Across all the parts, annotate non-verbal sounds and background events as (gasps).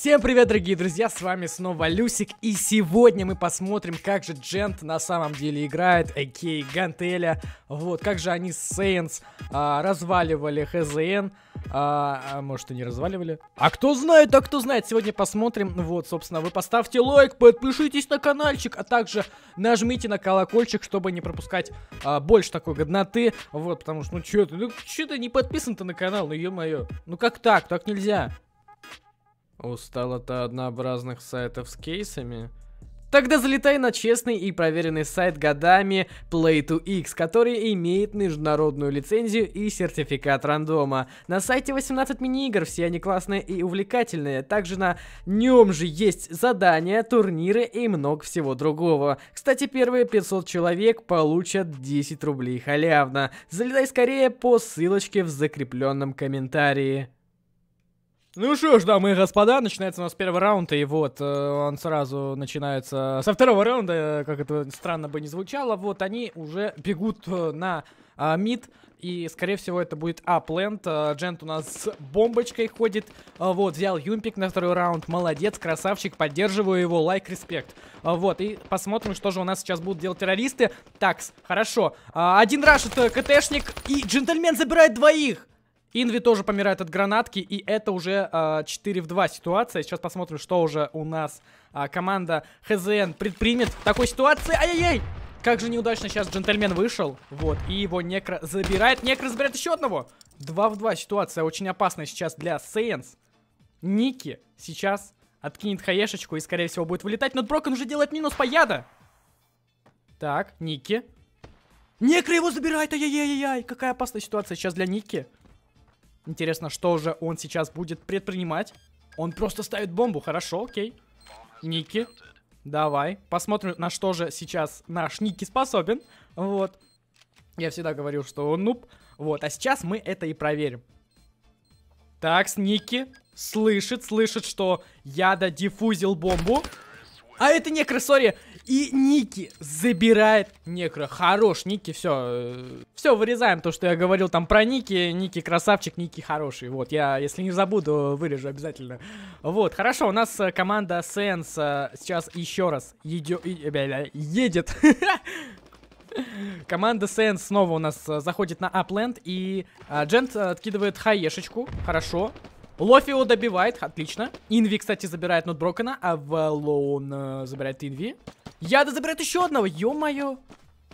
Всем привет, дорогие друзья, с вами снова Люсик, и сегодня мы посмотрим, как же Джент на самом деле играет, а.к.а. Гантеля, вот, как же они Сейнс а, разваливали ХЗН, а, а может и не разваливали? А кто знает, а кто знает, сегодня посмотрим, вот, собственно, вы поставьте лайк, подпишитесь на каналчик, а также нажмите на колокольчик, чтобы не пропускать а, больше такой годноты, вот, потому что, ну, чё ты, ну, чё ты не подписан-то на канал, ну, ё-моё, ну, как так, так нельзя, Устал от однообразных сайтов с кейсами? Тогда залетай на честный и проверенный сайт годами Play2X, который имеет международную лицензию и сертификат рандома. На сайте 18 мини-игр, все они классные и увлекательные. Также на нем же есть задания, турниры и много всего другого. Кстати, первые 500 человек получат 10 рублей халявно. Залетай скорее по ссылочке в закрепленном комментарии. Ну что ж, дамы и господа, начинается у нас первый раунд, и вот э, он сразу начинается со второго раунда, э, как это странно бы не звучало, вот они уже бегут э, на а, мид, и, скорее всего, это будет апленд. А, Джент у нас с бомбочкой ходит, а, вот, взял Юмпик на второй раунд, молодец, красавчик, поддерживаю его, лайк, респект. А, вот, и посмотрим, что же у нас сейчас будут делать террористы. Такс, хорошо, а, один рашит КТшник, и джентльмен забирает двоих. Инви тоже помирает от гранатки, и это уже э, а, 4 в 2 ситуация. Сейчас посмотрим, что уже у нас э, команда ХЗН предпримет в такой ситуации. Ай-яй-яй! Как же неудачно сейчас джентльмен вышел. Вот, и его Некро забирает. Некро забирает еще одного. 2 в 2 ситуация очень опасная сейчас для Сейнс. Ники сейчас откинет хаешечку и, скорее всего, будет вылетать. Но Брокон уже делает минус по яда. Так, Ники. Некро его забирает, ай-яй-яй-яй, какая опасная ситуация сейчас для Ники. Интересно, что же он сейчас будет предпринимать? Он просто ставит бомбу, хорошо, окей. Ники, давай. Посмотрим, на что же сейчас наш Ники способен. Вот. Я всегда говорил, что он нуб. Вот, а сейчас мы это и проверим. Так, Ники слышит, слышит, что я додифузил бомбу. А это не крысори, и Ники забирает некро. Хорош, Ники, все. Э, все, вырезаем то, что я говорил там про Ники. Ники красавчик, Ники хороший. Вот, я, если не забуду, вырежу обязательно. Вот, хорошо, у нас э, команда Сенс э, сейчас еще раз едет. (laughs) Команда Сенс снова у нас заходит на Апленд. И Джент откидывает хаешечку. Хорошо. Лофи его добивает, отлично. Инви, кстати, забирает Нотброкена, а Валоун забирает Инви. Яда забирает еще одного, ё-моё.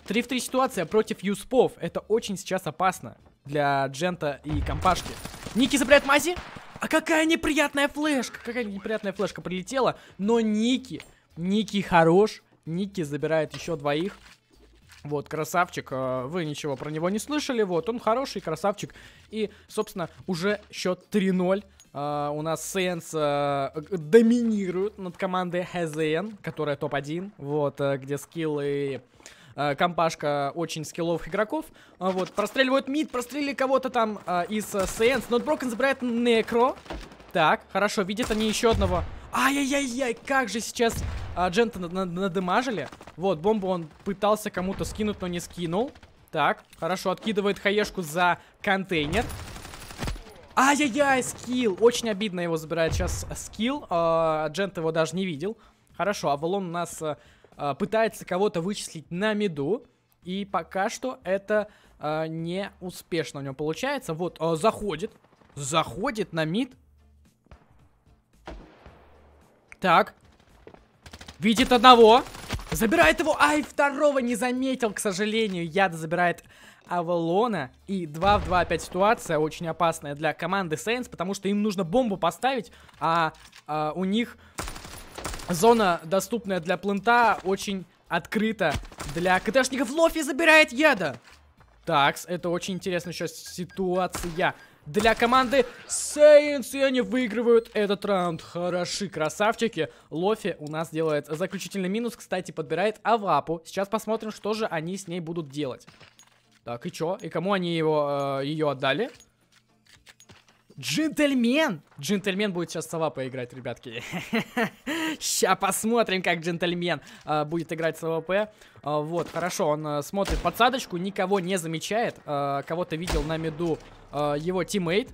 3 в 3 ситуация против юспов. Это очень сейчас опасно для Джента и компашки. Ники забирает мази. А какая неприятная флешка. Какая неприятная флешка прилетела. Но Ники, Ники хорош. Ники забирает еще двоих. Вот, красавчик, э, вы ничего про него не слышали, вот, он хороший красавчик, и, собственно, уже счет 3-0, а, у нас сэнс uh, а, доминируют над командой HZN, которая топ-1, вот, uh, где скиллы э, компашка очень скилловых игроков. А вот, простреливают мид, прострелили кого-то там из сэнс Нотброкен забирает Некро. Так, хорошо, видят они еще одного. Ай-яй-яй-яй, как же сейчас Джента надымажили. Вот, бомбу он пытался кому-то скинуть, но не скинул. Так, хорошо, откидывает хаешку за контейнер. Ай-яй-яй, скилл! Очень обидно его забирает сейчас скилл. А, Джент его даже не видел. Хорошо, Авалон у нас а, а, пытается кого-то вычислить на миду, И пока что это не успешно у него получается. Вот, заходит. Заходит на мид. Так. Видит одного. Забирает его. Ай, второго не заметил, к сожалению. Яд забирает Авалона. И 2 в 2 опять ситуация очень опасная для команды Сейнс, потому что им нужно бомбу поставить, а, а у них зона, доступная для плента, очень открыта для КТшников. Лофи забирает яда. Такс, это очень интересная сейчас ситуация для команды Сейнс, и они выигрывают этот раунд. Хороши красавчики. Лофи у нас делает заключительный минус, кстати, подбирает Авапу. Сейчас посмотрим, что же они с ней будут делать. Так, и чё? И кому они его, э, ее отдали? Джентльмен! Джентльмен будет сейчас сова поиграть, ребятки. (laughs) Ща посмотрим, как джентльмен э, будет играть с ВП. Э, вот, хорошо, он э, смотрит подсадочку, никого не замечает. Э, Кого-то видел на меду э, его тиммейт.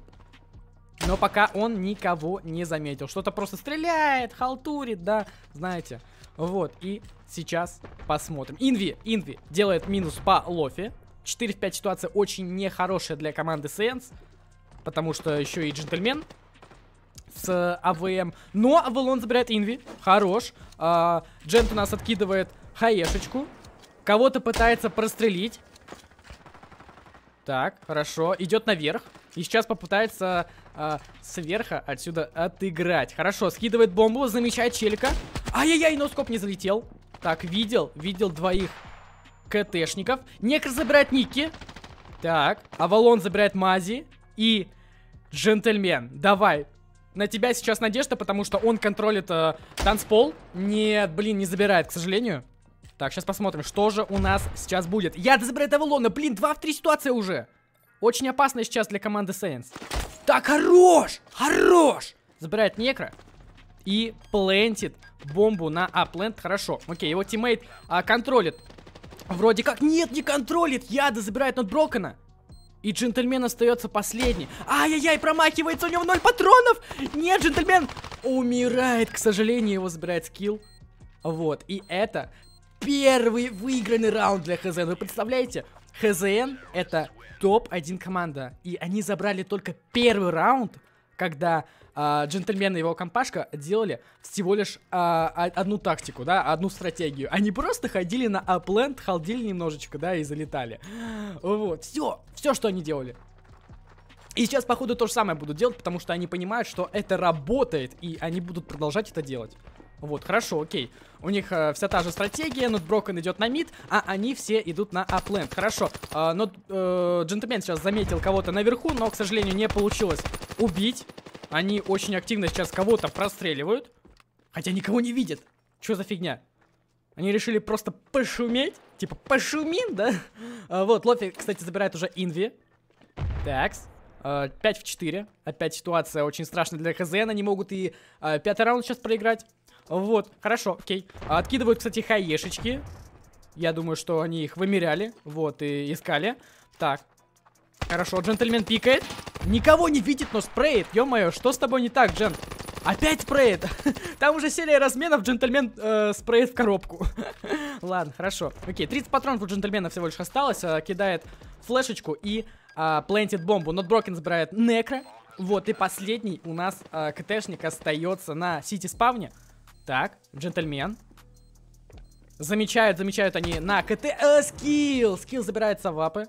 Но пока он никого не заметил. Что-то просто стреляет, халтурит, да, знаете. Вот, и сейчас посмотрим. Инви, Инви делает минус по лофе. 4 в 5 ситуация очень нехорошая для команды Сенс, потому что еще и джентльмен с э, АВМ. Но Авалон забирает Инви. Хорош. А, Джент у нас откидывает хаешечку. Кого-то пытается прострелить. Так, хорошо. Идет наверх. И сейчас попытается а, сверху отсюда отыграть. Хорошо, скидывает бомбу, замечает челика. Ай-яй-яй, но скоп не залетел. Так, видел, видел двоих КТшников. Некр забирает Ники. Так, Авалон забирает Мази. И джентльмен, давай. На тебя сейчас надежда, потому что он контролит э, танцпол. Нет, блин, не забирает, к сожалению. Так, сейчас посмотрим, что же у нас сейчас будет. Я забирает Авалона, блин, два в три ситуации уже. Очень опасно сейчас для команды Сейнс. Так, хорош, хорош. Забирает Некро и плентит бомбу на Аплент. хорошо. Окей, его тиммейт а, контролит Вроде как нет, не контролит. Яда забирает нот Брокона. И джентльмен остается последний. Ай-яй-яй, промахивается, у него ноль патронов. Нет, джентльмен умирает. К сожалению, его забирает скилл. Вот, и это первый выигранный раунд для ХЗН. Вы представляете? ХЗН это топ-1 команда. И они забрали только первый раунд когда а, джентльмены и его компашка делали всего лишь а, а одну тактику, да, одну стратегию. Они просто ходили на апленд, халдили немножечко, да, и залетали. Вот, все, все, что они делали. И сейчас, походу, то же самое будут делать, потому что они понимают, что это работает, и они будут продолжать это делать. Вот, хорошо, окей. У них э, вся та же стратегия, брокен идет на мид, а они все идут на апленд. Хорошо, э, а, но э, джентльмен сейчас заметил кого-то наверху, но, к сожалению, не получилось убить. Они очень активно сейчас кого-то простреливают. Хотя никого не видят. Что за фигня? Они решили просто пошуметь. Типа, пошумим, да? А, вот, Лофи, кстати, забирает уже Инви. Такс. 5 а, в 4. Опять ситуация очень страшная для ХЗН. Они могут и а, пятый раунд сейчас проиграть. Вот, хорошо, окей. Откидывают, кстати, хаешечки. Я думаю, что они их вымеряли. Вот, и искали. Так. Хорошо, джентльмен пикает. Никого не видит, но спреет. Ё-моё, что с тобой не так, Джен? Опять спреет. (laughs) Там уже серия разменов, джентльмен э, спреет в коробку. (laughs) Ладно, хорошо. Окей, 30 патронов у джентльмена всего лишь осталось. Э, кидает флешечку и э, бомбу. Нотброкен забирает некро. Вот, и последний у нас э, КТшник остается на сити-спавне. Так, джентльмен. Замечают, замечают они на КТ... Э, скилл! Скилл забирает савапы.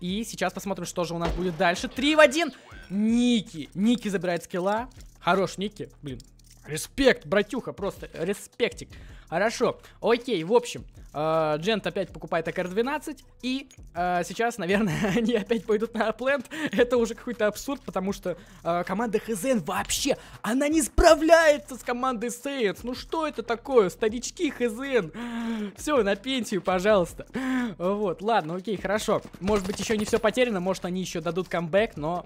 И сейчас посмотрим, что же у нас будет дальше. 3 в 1. Ники. Ники забирает скилла. Хорош, Ники. Блин. Респект, братюха. Просто респектик. Хорошо. Окей, в общем, э, Джент опять покупает АКР-12, и э, сейчас, наверное, (laughs) они опять пойдут на Аплент. Это уже какой-то абсурд, потому что э, команда ХЗН вообще, она не справляется с командой Сейнс. Ну что это такое? Старички ХЗН. Все, на пенсию, пожалуйста. Вот, ладно, окей, хорошо. Может быть, еще не все потеряно, может, они еще дадут камбэк, но...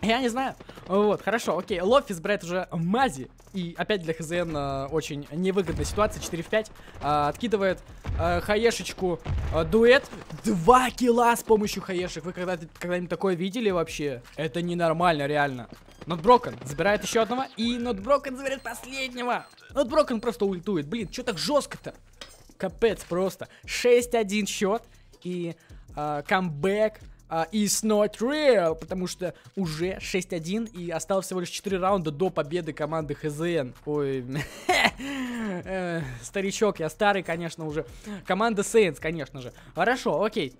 Я не знаю. Вот, хорошо, окей. Лоффи избирает уже Мази. И опять для ХЗН э, очень невыгодная ситуация. 4 в 5. Э, откидывает э, хаешечку э, дуэт. 2 килла с помощью хаешек. Вы когда-нибудь когда такое видели вообще? Это ненормально, реально. Нотброкен забирает еще одного. И Нотброкен забирает последнего. Нотброкен просто ультует. Блин, что так жестко-то? Капец просто. 6-1 счет. И э, камбэк Is а, Not Real, потому что уже 6-1 и осталось всего лишь 4 раунда до победы команды ХЗН. Ой, (laughs) э, старичок, я старый, конечно, уже. Команда Сейнс, конечно же. Хорошо, окей.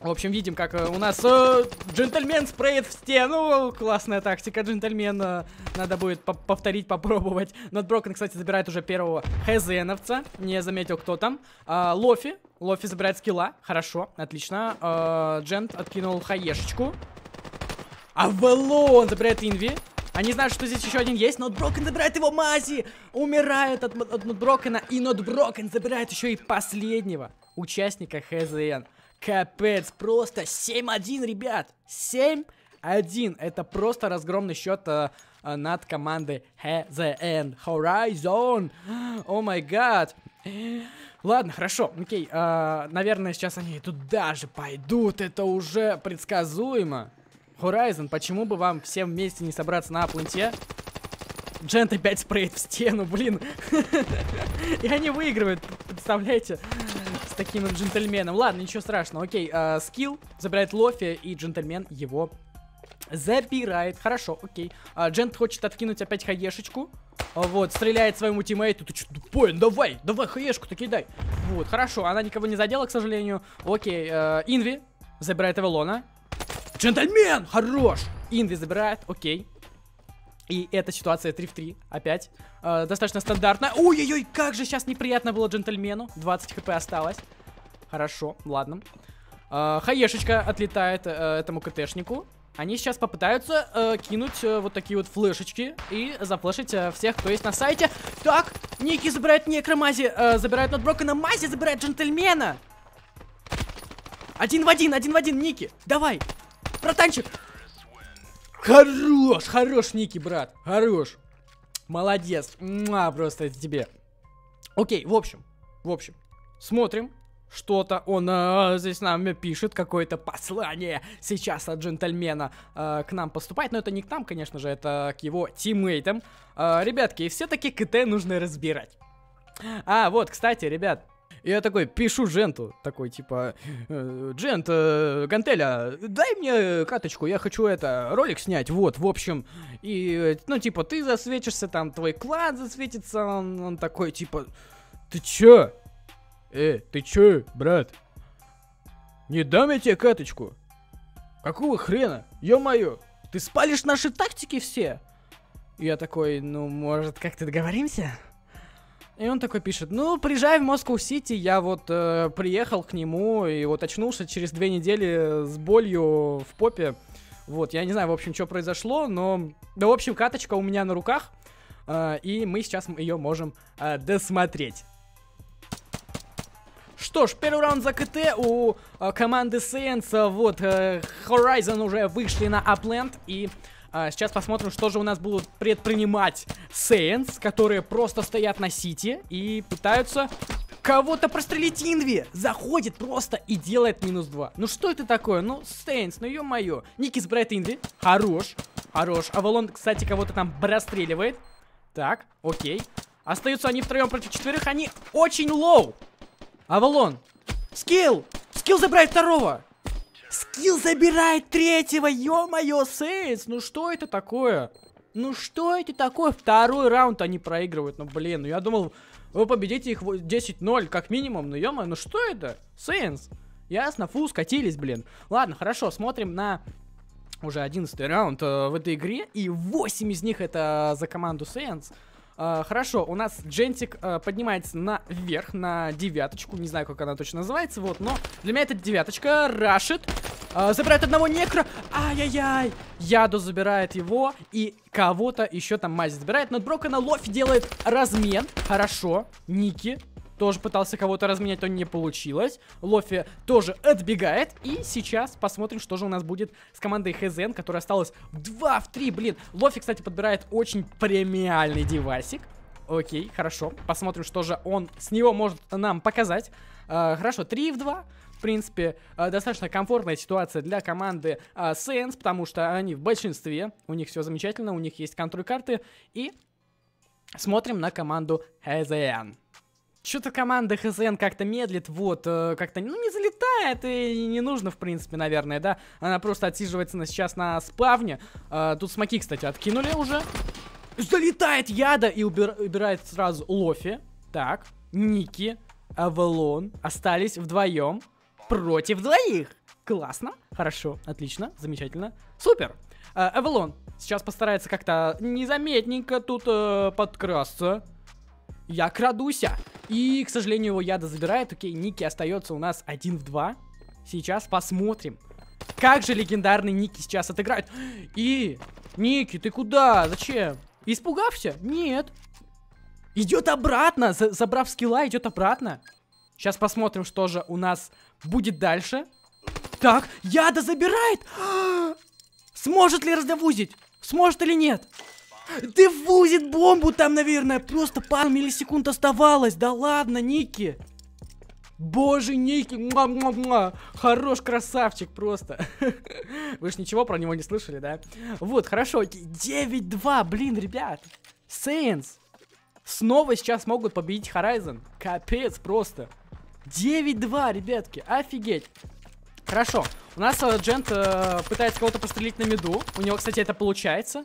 В общем, видим, как э, у нас э, джентльмен спреет в стену. Классная тактика джентльмена. Надо будет по повторить, попробовать. Нотброкен, кстати, забирает уже первого хезеновца. Не заметил, кто там. Э, Лофи. Лофи забирает скилла. Хорошо, отлично. Э, Джент откинул хаешечку. Авелон забирает инви. Они а знают, что здесь еще один есть. Нотброкен забирает его мази. Умирает от, от Нотброкена. И Нотброкен забирает еще и последнего участника ХЗН. Капец, просто 7-1, ребят. 7-1. Это просто разгромный счет э, э над командой HZN Horizon. О май гад. Ладно, хорошо, окей. Э, наверное, сейчас они туда же пойдут. Это уже предсказуемо. Horizon, почему бы вам всем вместе не собраться на планете Джент опять спреет в стену, блин. (laughs) И они выигрывают, представляете? С таким джентльменом. Ладно, ничего страшного. Окей, э, скилл забирает Лофи, и джентльмен его забирает. Хорошо, окей. Э, Джент хочет откинуть опять хаешечку. Э, вот, стреляет своему тиммейту. Ты что, тупой? Ну давай, давай хаешку-то кидай. Вот, хорошо. Она никого не задела, к сожалению. Окей, Инви забирает Эвелона. Джентльмен! Хорош! Инви забирает, окей. И эта ситуация 3 в 3, опять. Э, достаточно стандартная. Ой-ой-ой, как же сейчас неприятно было джентльмену. 20 хп осталось. Хорошо, ладно. Э, хаешечка отлетает э, этому КТшнику. Они сейчас попытаются э, кинуть э, вот такие вот флешечки и заплешить э, всех, кто есть на сайте. Так, Ники забирает Некромази, э, забирает Нотброкена, Мази забирает Джентльмена. Один в один, один в один, Ники, давай, братанчик. Хорош, хорош, Ники, брат. Хорош. Молодец. Муа, просто это тебе. Окей, в общем. В общем. Смотрим. Что-то он э, здесь нам пишет, какое-то послание сейчас от джентльмена э, к нам поступает. Но это не к нам, конечно же, это к его тиммейтам. Э, ребятки, все-таки КТ нужно разбирать. А, вот, кстати, ребят, и я такой пишу Дженту, такой типа, «Э, Джент, э, Гантеля, дай мне каточку, я хочу это, ролик снять, вот, в общем. И, ну, типа, ты засветишься, там, твой клад засветится, он, он такой, типа, ты чё? Э, ты чё, брат? Не дам я тебе каточку. Какого хрена? Ё-моё, ты спалишь наши тактики все? Я такой, ну, может, как-то договоримся? И он такой пишет, ну, приезжай в Москву-Сити, я вот э, приехал к нему и вот очнулся через две недели с болью в попе. Вот, я не знаю, в общем, что произошло, но... Да, в общем, каточка у меня на руках, э, и мы сейчас ее можем э, досмотреть. Что ж, первый раунд за КТ у э, команды Saints. Э, вот, э, Horizon уже вышли на Upland, и... А, сейчас посмотрим, что же у нас будут предпринимать Сейнс, которые просто стоят на Сити и пытаются кого-то прострелить Инви. Заходит просто и делает минус 2. Ну что это такое? Ну, Сейнс, ну ё-моё. Ники сбирает Инви. Хорош. Хорош. Авалон, кстати, кого-то там простреливает. Так, окей. Остаются они втроем против четверых. Они очень лоу. Авалон. Скилл! Скилл забрать второго. Скилл забирает третьего, ё-моё, Сейлс, ну что это такое? Ну что это такое? Второй раунд они проигрывают, ну блин, ну я думал, вы победите их 10-0 как минимум, ну ё-моё, ну что это? Сейнс, ясно, фу, скатились, блин. Ладно, хорошо, смотрим на уже 11 раунд э, в этой игре, и 8 из них это за команду Сейнс. А, хорошо, у нас джентик а, поднимается наверх, на девяточку. Не знаю, как она точно называется, вот, но для меня это девяточка. Рашит. А, забирает одного некро. Ай-яй-яй. Яду забирает его. И кого-то еще там мазь забирает. Но Брокона Лофи делает размен. Хорошо. Ники тоже пытался кого-то разменять, то не получилось. Лофи тоже отбегает. И сейчас посмотрим, что же у нас будет с командой ХЗН, которая осталась 2 в 3. Блин, Лофи, кстати, подбирает очень премиальный девайсик. Окей, хорошо. Посмотрим, что же он с него может нам показать. Э, хорошо, 3 в 2. В принципе, а, достаточно комфортная ситуация для команды э, Saints, потому что они в большинстве, у них все замечательно, у них есть контроль карты. И смотрим на команду Хезеян. Что-то команда ХСН как-то медлит, вот, э, как-то, ну, не залетает, и не нужно, в принципе, наверное, да. Она просто отсиживается на, сейчас на спавне. А, тут смоки, кстати, откинули уже. Залетает Яда и убир убирает сразу Лофи. Так, Ники, Авалон остались вдвоем против двоих. Классно, хорошо, отлично, замечательно, супер. Э, Авалон сейчас постарается как-то незаметненько тут э, подкрасться. Я крадуся. И, к сожалению, его Яда забирает. Окей, Ники остается у нас один в два. Сейчас посмотрим, как же легендарный Ники сейчас отыграет. И, Ники, ты куда? Зачем? Испугався? Нет. Идет обратно, за забрав скилла, идет обратно. Сейчас посмотрим, что же у нас будет дальше. Так, Яда забирает! (gasps) Сможет ли раздавузить? Сможет или нет? Дефузит бомбу там, наверное. Просто пару миллисекунд оставалось. Да ладно, Ники. Боже, Ники, муа -муа -муа. хорош красавчик просто. (laughs) Вы же ничего про него не слышали, да? Вот, хорошо, 9-2, блин, ребят. Сейнс. Снова сейчас могут победить Horizon. Капец просто. 9-2, ребятки, офигеть. Хорошо, у нас э, Джент э, пытается кого-то пострелить на меду. У него, кстати, это получается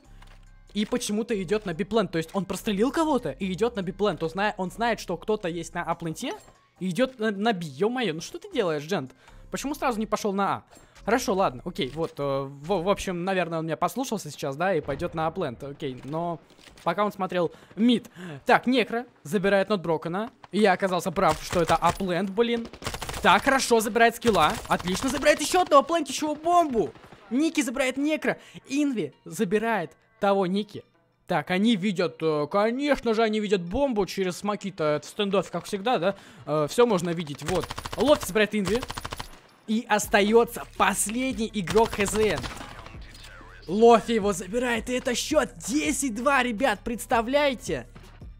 и почему-то идет на биплент. То есть он прострелил кого-то и идет на биплент. то зная, он знает, что кто-то есть на апленте и идет на, на би. Ё-моё, ну что ты делаешь, джент? Почему сразу не пошел на А? Хорошо, ладно, окей, вот, э, в, в общем, наверное, он меня послушался сейчас, да, и пойдет на аплент, окей, но пока он смотрел мид. Так, Некро забирает Нотброкона, и я оказался прав, что это аплент, блин. Так, хорошо, забирает скилла, отлично, забирает еще одного аплентящего бомбу. Ники забирает Некро, Инви забирает того Ники. Так, они видят, э, конечно же, они видят бомбу через Макита то в стендофе, как всегда, да? Э, все можно видеть, вот. Лофт спрайт Инви. И остается последний игрок ХЗН. Лофи его забирает, и это счет 10-2, ребят, представляете?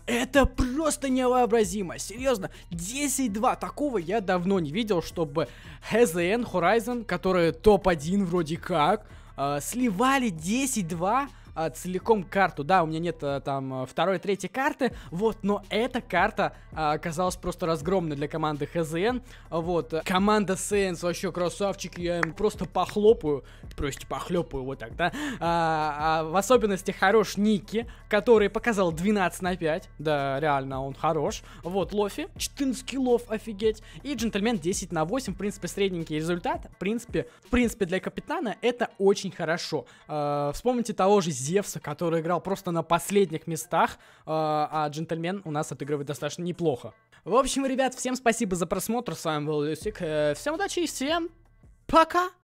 Это просто невообразимо, серьезно, 10-2, такого я давно не видел, чтобы ХЗН, Horizon, которые топ-1 вроде как, э, сливали 10-2 а, целиком карту. Да, у меня нет а, там э, второй, третьей карты, вот, но эта карта а, оказалась просто разгромной для команды ХЗН. Вот, э, команда Сейнс вообще красавчики, я им просто похлопаю, просто похлопаю вот так, да. А, а, в особенности хорош Ники, который показал 12 на 5, да, реально он хорош. Вот, Лофи, 14 киллов, офигеть. И джентльмен 10 на 8, в принципе, средненький результат. В принципе, в принципе, для капитана это очень хорошо. А, вспомните того же Зевса, который играл просто на последних местах, а, а джентльмен у нас отыгрывает достаточно неплохо. В общем, ребят, всем спасибо за просмотр, с вами был Люсик, э, всем удачи и всем пока!